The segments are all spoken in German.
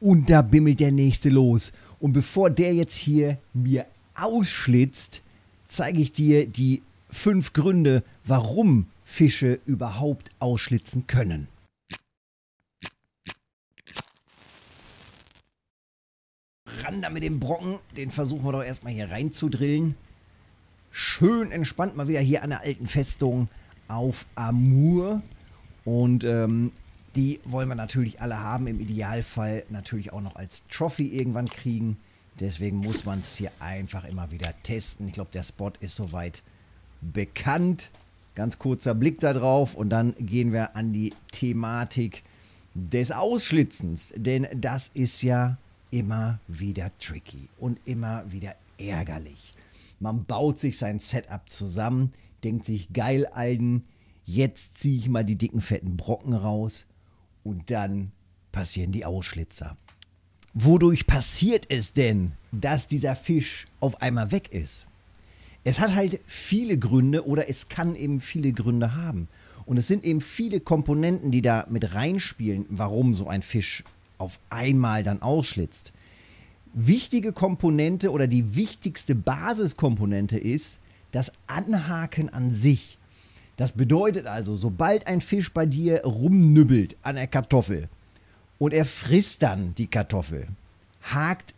Und da bimmelt der nächste los. Und bevor der jetzt hier mir ausschlitzt, zeige ich dir die fünf Gründe, warum Fische überhaupt ausschlitzen können. Ran da mit dem Brocken, den versuchen wir doch erstmal hier reinzudrillen. Schön entspannt mal wieder hier an der alten Festung auf Amur. Und ähm, die wollen wir natürlich alle haben, im Idealfall natürlich auch noch als Trophy irgendwann kriegen. Deswegen muss man es hier einfach immer wieder testen. Ich glaube, der Spot ist soweit bekannt. Ganz kurzer Blick da drauf und dann gehen wir an die Thematik des Ausschlitzens. Denn das ist ja immer wieder tricky und immer wieder ärgerlich. Man baut sich sein Setup zusammen, denkt sich, geil, Alden, jetzt ziehe ich mal die dicken, fetten Brocken raus. Und dann passieren die Ausschlitzer. Wodurch passiert es denn, dass dieser Fisch auf einmal weg ist? Es hat halt viele Gründe oder es kann eben viele Gründe haben. Und es sind eben viele Komponenten, die da mit reinspielen, warum so ein Fisch auf einmal dann ausschlitzt. Wichtige Komponente oder die wichtigste Basiskomponente ist das Anhaken an sich. Das bedeutet also, sobald ein Fisch bei dir rumnübbelt an der Kartoffel und er frisst dann die Kartoffel, hakt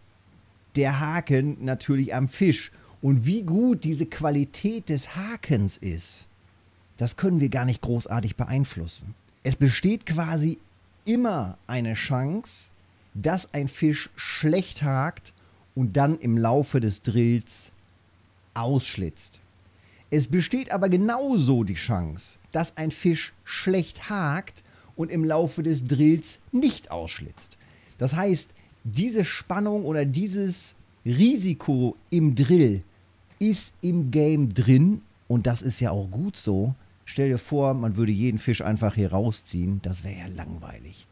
der Haken natürlich am Fisch. Und wie gut diese Qualität des Hakens ist, das können wir gar nicht großartig beeinflussen. Es besteht quasi immer eine Chance, dass ein Fisch schlecht hakt und dann im Laufe des Drills ausschlitzt. Es besteht aber genauso die Chance, dass ein Fisch schlecht hakt und im Laufe des Drills nicht ausschlitzt. Das heißt, diese Spannung oder dieses Risiko im Drill ist im Game drin und das ist ja auch gut so. Stell dir vor, man würde jeden Fisch einfach hier rausziehen, das wäre ja langweilig.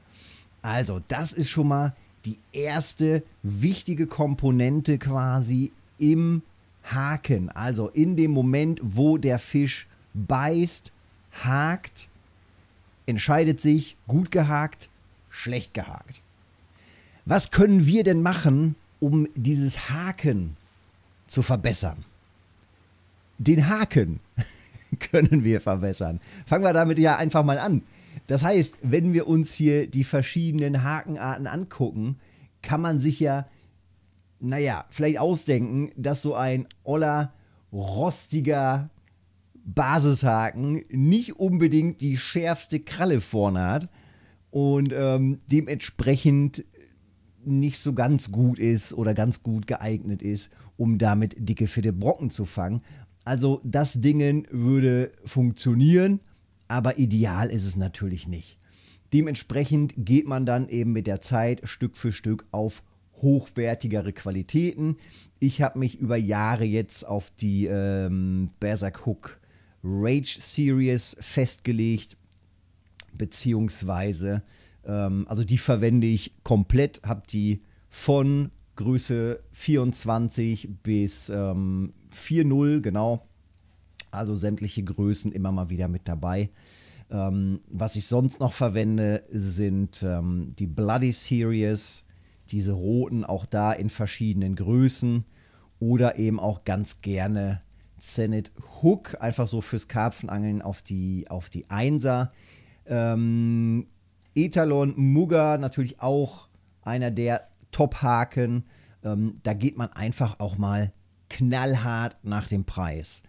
Also, das ist schon mal die erste wichtige Komponente quasi im haken. Also in dem Moment, wo der Fisch beißt, hakt, entscheidet sich gut gehakt, schlecht gehakt. Was können wir denn machen, um dieses Haken zu verbessern? Den Haken können wir verbessern. Fangen wir damit ja einfach mal an. Das heißt, wenn wir uns hier die verschiedenen Hakenarten angucken, kann man sich ja naja, vielleicht ausdenken, dass so ein oller, rostiger Basishaken nicht unbedingt die schärfste Kralle vorne hat und ähm, dementsprechend nicht so ganz gut ist oder ganz gut geeignet ist, um damit dicke, fette Brocken zu fangen. Also das Dingen würde funktionieren, aber ideal ist es natürlich nicht. Dementsprechend geht man dann eben mit der Zeit Stück für Stück auf hochwertigere Qualitäten. Ich habe mich über Jahre jetzt auf die ähm, Berserk Hook Rage Series festgelegt, beziehungsweise, ähm, also die verwende ich komplett, habe die von Größe 24 bis ähm, 4.0, genau. Also sämtliche Größen immer mal wieder mit dabei. Ähm, was ich sonst noch verwende, sind ähm, die Bloody Series, diese roten auch da in verschiedenen Größen oder eben auch ganz gerne Zenit Hook, einfach so fürs Karpfenangeln auf die, auf die Einser. Ähm, Etalon Mugger natürlich auch einer der Top-Haken. Ähm, da geht man einfach auch mal knallhart nach dem Preis.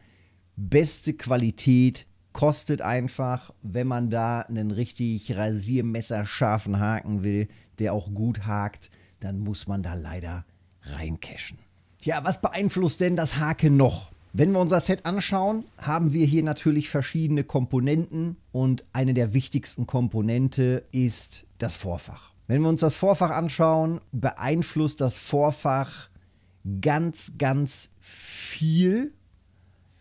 Beste Qualität kostet einfach, wenn man da einen richtig rasiermesserscharfen Haken will, der auch gut hakt dann muss man da leider reincachen. Ja, was beeinflusst denn das Hake noch? Wenn wir unser Set anschauen, haben wir hier natürlich verschiedene Komponenten und eine der wichtigsten Komponente ist das Vorfach. Wenn wir uns das Vorfach anschauen, beeinflusst das Vorfach ganz, ganz viel.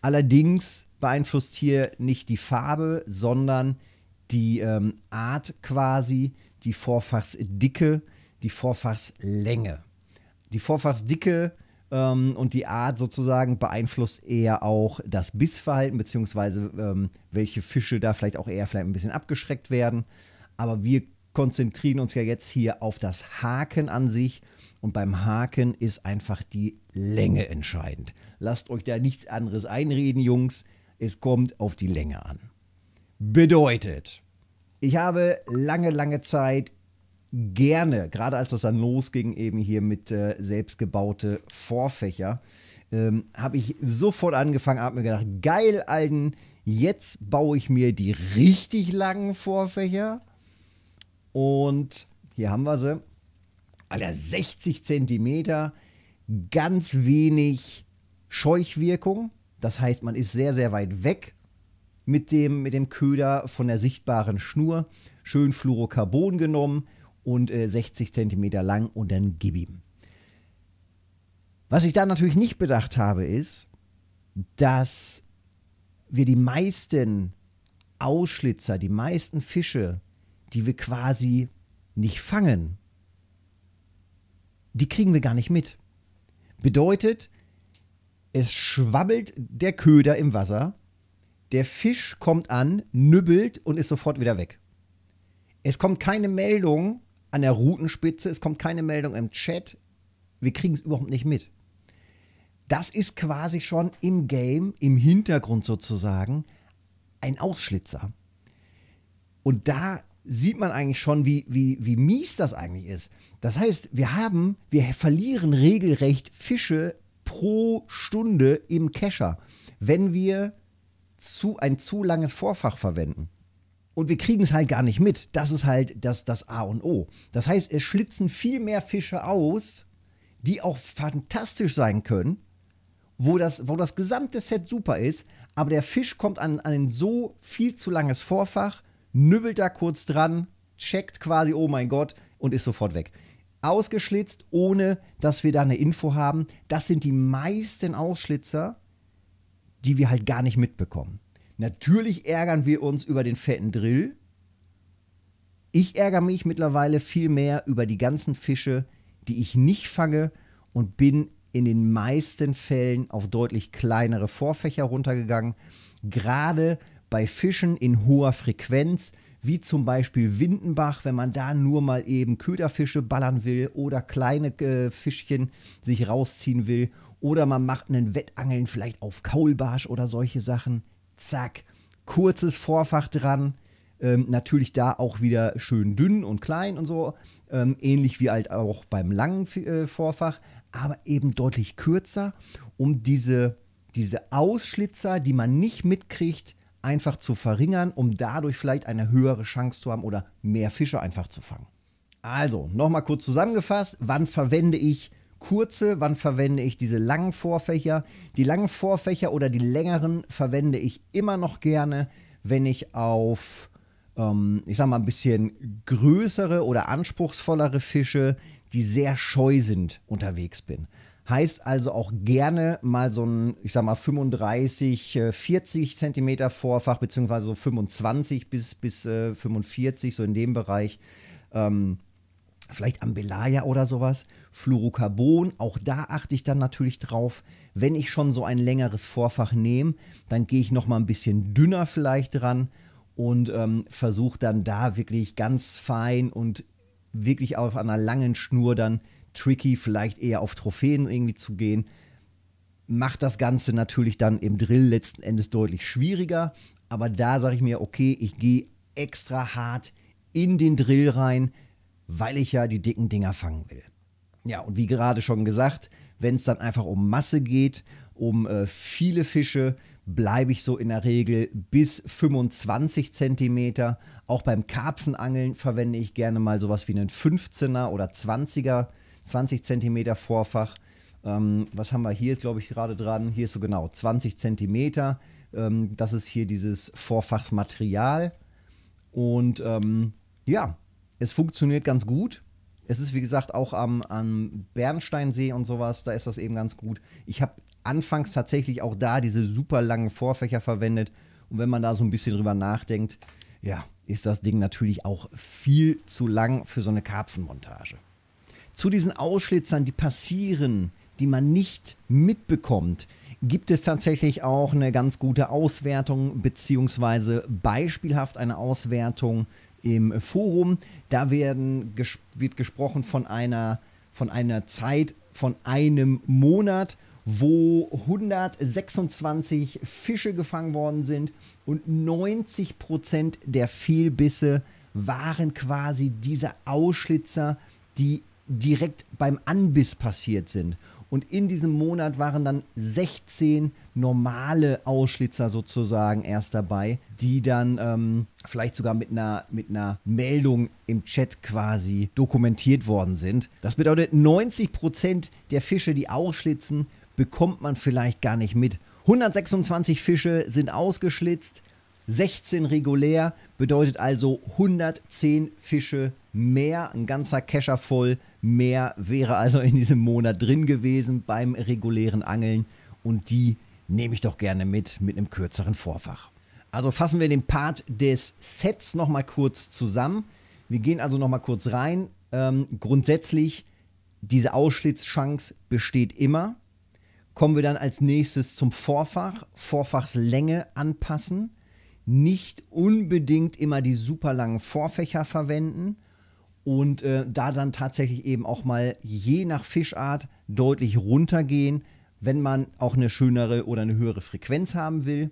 Allerdings beeinflusst hier nicht die Farbe, sondern die ähm, Art quasi, die Vorfachsdicke, die Vorfachslänge. Die Vorfachsdicke ähm, und die Art sozusagen beeinflusst eher auch das Bissverhalten, beziehungsweise ähm, welche Fische da vielleicht auch eher vielleicht ein bisschen abgeschreckt werden. Aber wir konzentrieren uns ja jetzt hier auf das Haken an sich. Und beim Haken ist einfach die Länge entscheidend. Lasst euch da nichts anderes einreden, Jungs. Es kommt auf die Länge an. Bedeutet, ich habe lange, lange Zeit gerne, gerade als das dann losging, eben hier mit äh, selbstgebaute Vorfächer, ähm, habe ich sofort angefangen, habe mir gedacht, geil, Alten, jetzt baue ich mir die richtig langen Vorfächer. Und hier haben wir sie. Alter, 60 cm, ganz wenig Scheuchwirkung. Das heißt, man ist sehr, sehr weit weg mit dem, mit dem Köder von der sichtbaren Schnur. Schön Fluorocarbon genommen, und äh, 60 Zentimeter lang und dann gib ihm. Was ich da natürlich nicht bedacht habe, ist, dass wir die meisten Ausschlitzer, die meisten Fische, die wir quasi nicht fangen, die kriegen wir gar nicht mit. Bedeutet, es schwabbelt der Köder im Wasser, der Fisch kommt an, nübbelt und ist sofort wieder weg. Es kommt keine Meldung, an der Routenspitze, es kommt keine Meldung im Chat, wir kriegen es überhaupt nicht mit. Das ist quasi schon im Game, im Hintergrund sozusagen, ein Ausschlitzer. Und da sieht man eigentlich schon, wie, wie, wie mies das eigentlich ist. Das heißt, wir haben, wir verlieren regelrecht Fische pro Stunde im Kescher, wenn wir zu, ein zu langes Vorfach verwenden. Und wir kriegen es halt gar nicht mit. Das ist halt das, das A und O. Das heißt, es schlitzen viel mehr Fische aus, die auch fantastisch sein können, wo das, wo das gesamte Set super ist, aber der Fisch kommt an, an ein so viel zu langes Vorfach, nübbelt da kurz dran, checkt quasi, oh mein Gott, und ist sofort weg. Ausgeschlitzt, ohne dass wir da eine Info haben. Das sind die meisten Ausschlitzer, die wir halt gar nicht mitbekommen. Natürlich ärgern wir uns über den fetten Drill. Ich ärgere mich mittlerweile viel mehr über die ganzen Fische, die ich nicht fange und bin in den meisten Fällen auf deutlich kleinere Vorfächer runtergegangen. Gerade bei Fischen in hoher Frequenz, wie zum Beispiel Windenbach, wenn man da nur mal eben Köderfische ballern will oder kleine äh, Fischchen sich rausziehen will oder man macht einen Wettangeln vielleicht auf Kaulbarsch oder solche Sachen zack, kurzes Vorfach dran. Ähm, natürlich da auch wieder schön dünn und klein und so. Ähm, ähnlich wie halt auch beim langen äh, Vorfach, aber eben deutlich kürzer, um diese, diese Ausschlitzer, die man nicht mitkriegt, einfach zu verringern, um dadurch vielleicht eine höhere Chance zu haben oder mehr Fische einfach zu fangen. Also, nochmal kurz zusammengefasst, wann verwende ich kurze, wann verwende ich diese langen Vorfächer. Die langen Vorfächer oder die längeren verwende ich immer noch gerne, wenn ich auf, ähm, ich sag mal, ein bisschen größere oder anspruchsvollere Fische, die sehr scheu sind, unterwegs bin. Heißt also auch gerne mal so ein, ich sag mal, 35, 40 cm Vorfach, beziehungsweise so 25 bis, bis 45, äh, so in dem Bereich. Ähm, vielleicht Ambelaya oder sowas, Fluorocarbon, auch da achte ich dann natürlich drauf. Wenn ich schon so ein längeres Vorfach nehme, dann gehe ich nochmal ein bisschen dünner vielleicht dran und ähm, versuche dann da wirklich ganz fein und wirklich auf einer langen Schnur dann tricky vielleicht eher auf Trophäen irgendwie zu gehen. Macht das Ganze natürlich dann im Drill letzten Endes deutlich schwieriger, aber da sage ich mir, okay, ich gehe extra hart in den Drill rein, weil ich ja die dicken Dinger fangen will. Ja, und wie gerade schon gesagt, wenn es dann einfach um Masse geht, um äh, viele Fische, bleibe ich so in der Regel bis 25 cm. Auch beim Karpfenangeln verwende ich gerne mal sowas wie einen 15er oder 20er, 20 cm Vorfach. Ähm, was haben wir hier, ist glaube ich, gerade dran? Hier ist so genau 20 cm. Ähm, das ist hier dieses Vorfachsmaterial. Und ähm, ja, es funktioniert ganz gut. Es ist, wie gesagt, auch am, am Bernsteinsee und sowas, da ist das eben ganz gut. Ich habe anfangs tatsächlich auch da diese super langen Vorfächer verwendet. Und wenn man da so ein bisschen drüber nachdenkt, ja, ist das Ding natürlich auch viel zu lang für so eine Karpfenmontage. Zu diesen Ausschlitzern, die passieren, die man nicht mitbekommt, gibt es tatsächlich auch eine ganz gute Auswertung, beziehungsweise beispielhaft eine Auswertung im Forum. Da werden, ges wird gesprochen von einer, von einer Zeit von einem Monat wo 126 Fische gefangen worden sind und 90 Prozent der Fehlbisse waren quasi diese Ausschlitzer, die direkt beim Anbiss passiert sind. Und in diesem Monat waren dann 16 normale Ausschlitzer sozusagen erst dabei, die dann ähm, vielleicht sogar mit einer, mit einer Meldung im Chat quasi dokumentiert worden sind. Das bedeutet, 90% Prozent der Fische, die ausschlitzen, bekommt man vielleicht gar nicht mit. 126 Fische sind ausgeschlitzt, 16 regulär bedeutet also 110 Fische mehr. Ein ganzer Kescher voll mehr wäre also in diesem Monat drin gewesen beim regulären Angeln. Und die nehme ich doch gerne mit, mit einem kürzeren Vorfach. Also fassen wir den Part des Sets nochmal kurz zusammen. Wir gehen also nochmal kurz rein. Ähm, grundsätzlich, diese Ausschlitzchance besteht immer. Kommen wir dann als nächstes zum Vorfach. Vorfachslänge anpassen nicht unbedingt immer die super langen Vorfächer verwenden und äh, da dann tatsächlich eben auch mal je nach Fischart deutlich runtergehen, wenn man auch eine schönere oder eine höhere Frequenz haben will.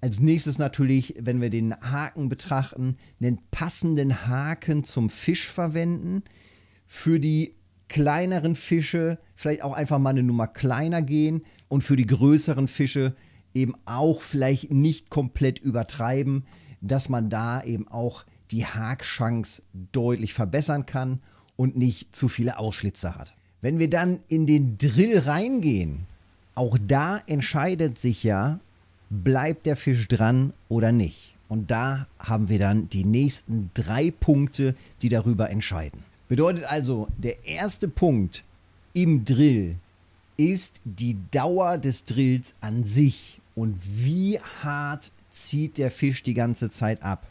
Als nächstes natürlich, wenn wir den Haken betrachten, einen passenden Haken zum Fisch verwenden. Für die kleineren Fische vielleicht auch einfach mal eine Nummer kleiner gehen und für die größeren Fische eben auch vielleicht nicht komplett übertreiben, dass man da eben auch die Haarchance deutlich verbessern kann und nicht zu viele Ausschlitzer hat. Wenn wir dann in den Drill reingehen, auch da entscheidet sich ja, bleibt der Fisch dran oder nicht. Und da haben wir dann die nächsten drei Punkte, die darüber entscheiden. Bedeutet also, der erste Punkt im Drill ist die Dauer des Drills an sich und wie hart zieht der Fisch die ganze Zeit ab.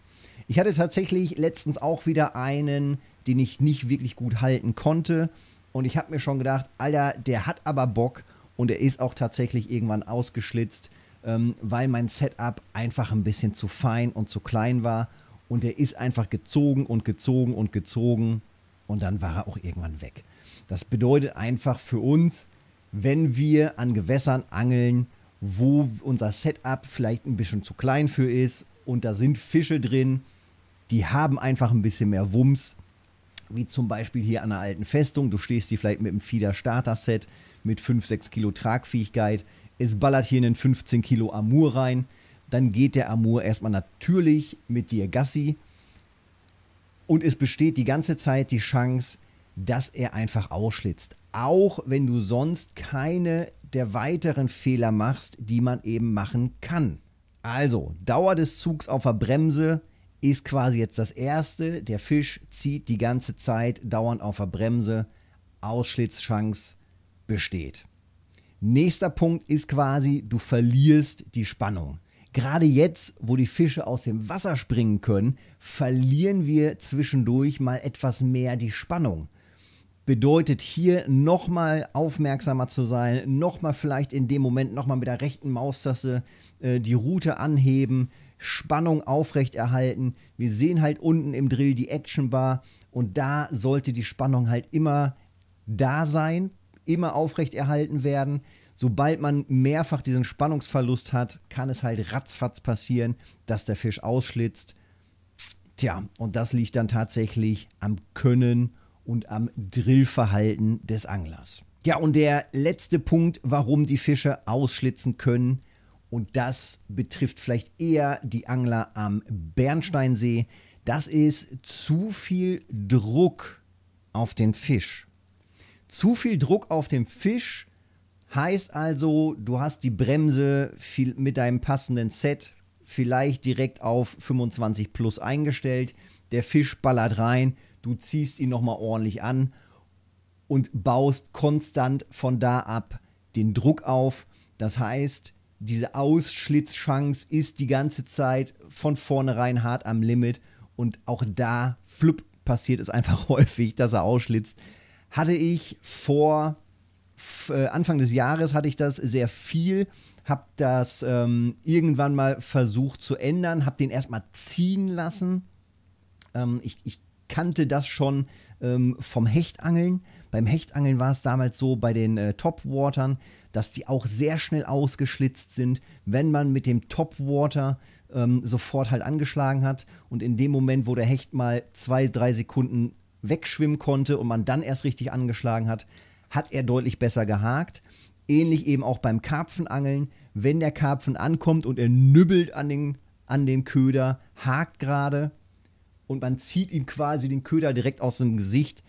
Ich hatte tatsächlich letztens auch wieder einen, den ich nicht wirklich gut halten konnte. Und ich habe mir schon gedacht, Alter, der hat aber Bock und er ist auch tatsächlich irgendwann ausgeschlitzt, ähm, weil mein Setup einfach ein bisschen zu fein und zu klein war. Und er ist einfach gezogen und gezogen und gezogen und dann war er auch irgendwann weg. Das bedeutet einfach für uns, wenn wir an Gewässern angeln, wo unser Setup vielleicht ein bisschen zu klein für ist. Und da sind Fische drin, die haben einfach ein bisschen mehr Wumms. Wie zum Beispiel hier an der alten Festung. Du stehst hier vielleicht mit einem Fieder Starter Set mit 5-6 Kilo Tragfähigkeit. Es ballert hier einen 15 Kilo Amur rein. Dann geht der Amur erstmal natürlich mit dir Gassi. Und es besteht die ganze Zeit die Chance, dass er einfach ausschlitzt. Auch wenn du sonst keine der weiteren Fehler machst, die man eben machen kann. Also, Dauer des Zugs auf der Bremse ist quasi jetzt das erste. Der Fisch zieht die ganze Zeit dauernd auf der Bremse. Ausschlitzchance besteht. Nächster Punkt ist quasi, du verlierst die Spannung. Gerade jetzt, wo die Fische aus dem Wasser springen können, verlieren wir zwischendurch mal etwas mehr die Spannung bedeutet hier nochmal aufmerksamer zu sein, nochmal vielleicht in dem Moment nochmal mit der rechten Maustaste äh, die Route anheben, Spannung aufrechterhalten. Wir sehen halt unten im Drill die Action Bar und da sollte die Spannung halt immer da sein, immer aufrechterhalten werden. Sobald man mehrfach diesen Spannungsverlust hat, kann es halt ratzfatz passieren, dass der Fisch ausschlitzt. Tja, und das liegt dann tatsächlich am Können und am Drillverhalten des Anglers. Ja, und der letzte Punkt, warum die Fische ausschlitzen können, und das betrifft vielleicht eher die Angler am Bernsteinsee, das ist zu viel Druck auf den Fisch. Zu viel Druck auf den Fisch heißt also, du hast die Bremse viel mit deinem passenden Set vielleicht direkt auf 25 plus eingestellt. Der Fisch ballert rein, du ziehst ihn nochmal ordentlich an und baust konstant von da ab den Druck auf. Das heißt, diese Ausschlitzchance ist die ganze Zeit von vornherein hart am Limit und auch da flupp passiert es einfach häufig, dass er ausschlitzt. Hatte ich vor äh, Anfang des Jahres hatte ich das sehr viel, habe das ähm, irgendwann mal versucht zu ändern, habe den erstmal ziehen lassen. Ähm, ich, ich, kannte das schon ähm, vom Hechtangeln. Beim Hechtangeln war es damals so bei den äh, Topwatern, dass die auch sehr schnell ausgeschlitzt sind, wenn man mit dem Topwater ähm, sofort halt angeschlagen hat. Und in dem Moment, wo der Hecht mal zwei, drei Sekunden wegschwimmen konnte und man dann erst richtig angeschlagen hat, hat er deutlich besser gehakt. Ähnlich eben auch beim Karpfenangeln. Wenn der Karpfen ankommt und er nübbelt an den, an den Köder, hakt gerade und man zieht ihm quasi den Köder direkt aus dem Gesicht,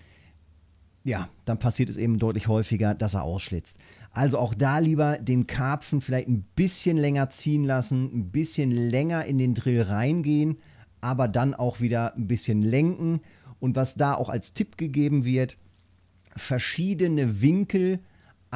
ja, dann passiert es eben deutlich häufiger, dass er ausschlitzt. Also auch da lieber den Karpfen vielleicht ein bisschen länger ziehen lassen, ein bisschen länger in den Drill reingehen, aber dann auch wieder ein bisschen lenken. Und was da auch als Tipp gegeben wird, verschiedene Winkel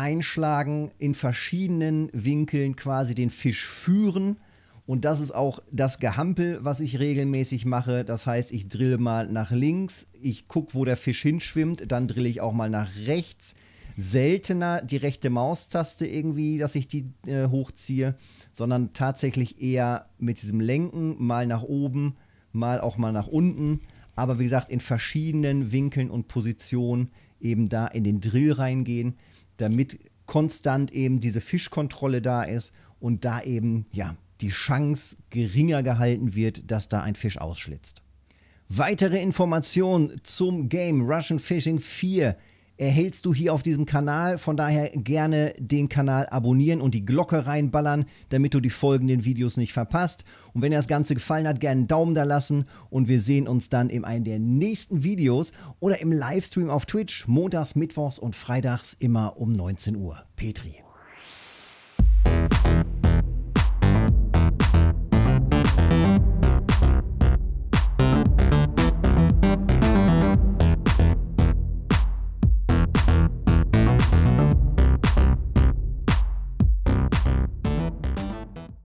einschlagen, in verschiedenen Winkeln quasi den Fisch führen. Und das ist auch das Gehampel, was ich regelmäßig mache. Das heißt, ich drille mal nach links, ich gucke, wo der Fisch hinschwimmt, dann drille ich auch mal nach rechts. Seltener die rechte Maustaste irgendwie, dass ich die äh, hochziehe, sondern tatsächlich eher mit diesem Lenken mal nach oben, mal auch mal nach unten. Aber wie gesagt, in verschiedenen Winkeln und Positionen eben da in den Drill reingehen damit konstant eben diese Fischkontrolle da ist und da eben ja die Chance geringer gehalten wird, dass da ein Fisch ausschlitzt. Weitere Informationen zum Game Russian Fishing 4 erhältst du hier auf diesem Kanal. Von daher gerne den Kanal abonnieren und die Glocke reinballern, damit du die folgenden Videos nicht verpasst. Und wenn dir das Ganze gefallen hat, gerne einen Daumen da lassen und wir sehen uns dann in einem der nächsten Videos oder im Livestream auf Twitch, montags, mittwochs und freitags immer um 19 Uhr. Petri.